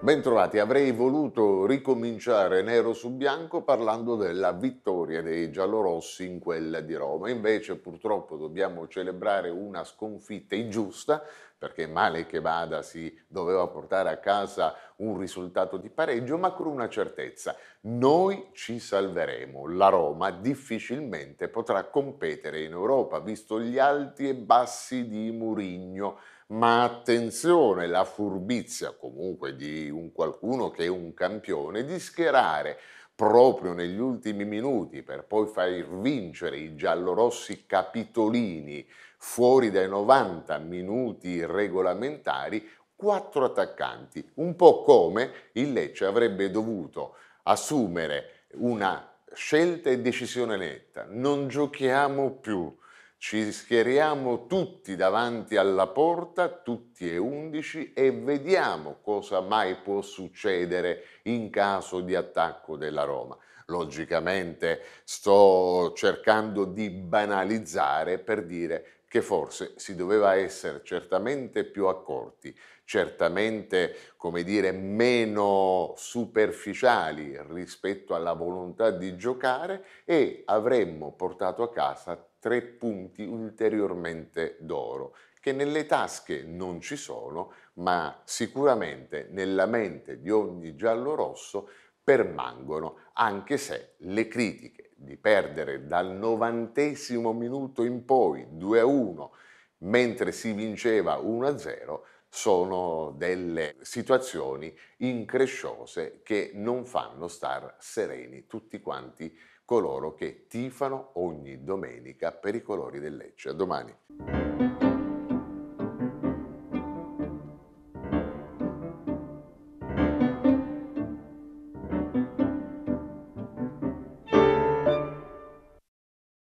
Bentrovati, avrei voluto ricominciare nero su bianco parlando della vittoria dei giallorossi in quella di Roma, invece purtroppo dobbiamo celebrare una sconfitta ingiusta perché male che vada si doveva portare a casa un risultato di pareggio, ma con una certezza. Noi ci salveremo. La Roma difficilmente potrà competere in Europa, visto gli alti e bassi di Murigno. Ma attenzione, la furbizia comunque di un qualcuno che è un campione di schierare proprio negli ultimi minuti per poi far vincere i giallorossi capitolini fuori dai 90 minuti regolamentari quattro attaccanti, un po' come il Lecce avrebbe dovuto assumere una scelta e decisione netta, non giochiamo più, ci schieriamo tutti davanti alla porta, tutti e undici, e vediamo cosa mai può succedere in caso di attacco della Roma. Logicamente sto cercando di banalizzare per dire che forse si doveva essere certamente più accorti, certamente, come dire, meno superficiali rispetto alla volontà di giocare e avremmo portato a casa tre punti ulteriormente d'oro che nelle tasche non ci sono, ma sicuramente nella mente di ogni giallo rosso permangono, anche se le critiche di perdere dal novantesimo minuto in poi 2-1 mentre si vinceva 1-0 sono delle situazioni incresciose che non fanno star sereni tutti quanti coloro che tifano ogni domenica per i colori del Lecce. A domani.